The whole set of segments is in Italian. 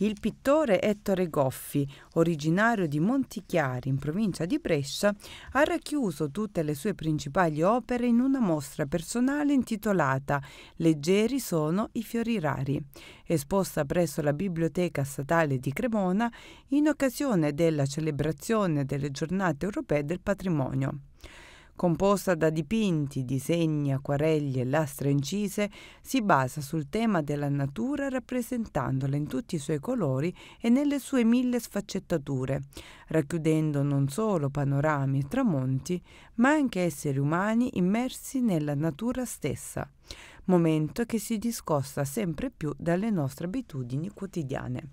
Il pittore Ettore Goffi, originario di Montichiari in provincia di Brescia, ha racchiuso tutte le sue principali opere in una mostra personale intitolata Leggeri sono i fiori rari, esposta presso la Biblioteca Statale di Cremona in occasione della celebrazione delle giornate europee del patrimonio composta da dipinti, disegni, acquarelli e lastre incise, si basa sul tema della natura rappresentandola in tutti i suoi colori e nelle sue mille sfaccettature, racchiudendo non solo panorami e tramonti, ma anche esseri umani immersi nella natura stessa, momento che si discosta sempre più dalle nostre abitudini quotidiane.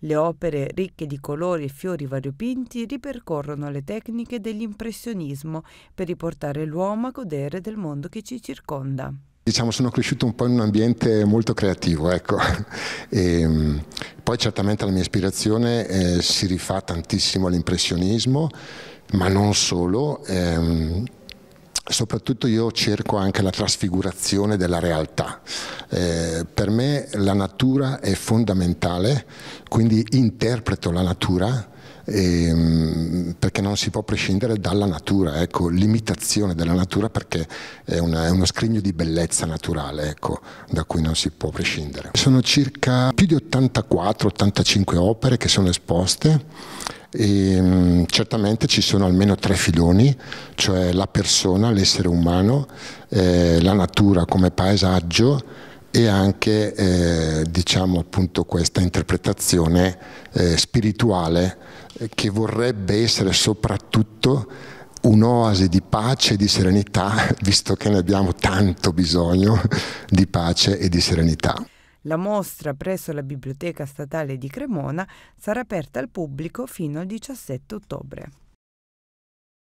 Le opere ricche di colori e fiori variopinti ripercorrono le tecniche dell'impressionismo per riportare l'uomo a godere del mondo che ci circonda. Diciamo, sono cresciuto un po' in un ambiente molto creativo, ecco. E, ehm, poi certamente la mia ispirazione eh, si rifà tantissimo all'impressionismo, ma non solo. Ehm, soprattutto io cerco anche la trasfigurazione della realtà. Eh, per me la natura è fondamentale, quindi interpreto la natura. E, ehm, perché non si può prescindere dalla natura, ecco, l'imitazione della natura perché è, una, è, uno scrigno di bellezza naturale, ecco, da cui non si può prescindere. Sono circa più di 84-85 opere che sono esposte e, mm, certamente ci sono almeno tre filoni, cioè la persona, l'essere umano, eh, la natura come paesaggio, e anche eh, diciamo appunto questa interpretazione eh, spirituale eh, che vorrebbe essere soprattutto un'oasi di pace e di serenità, visto che ne abbiamo tanto bisogno di pace e di serenità. La mostra presso la Biblioteca Statale di Cremona sarà aperta al pubblico fino al 17 ottobre.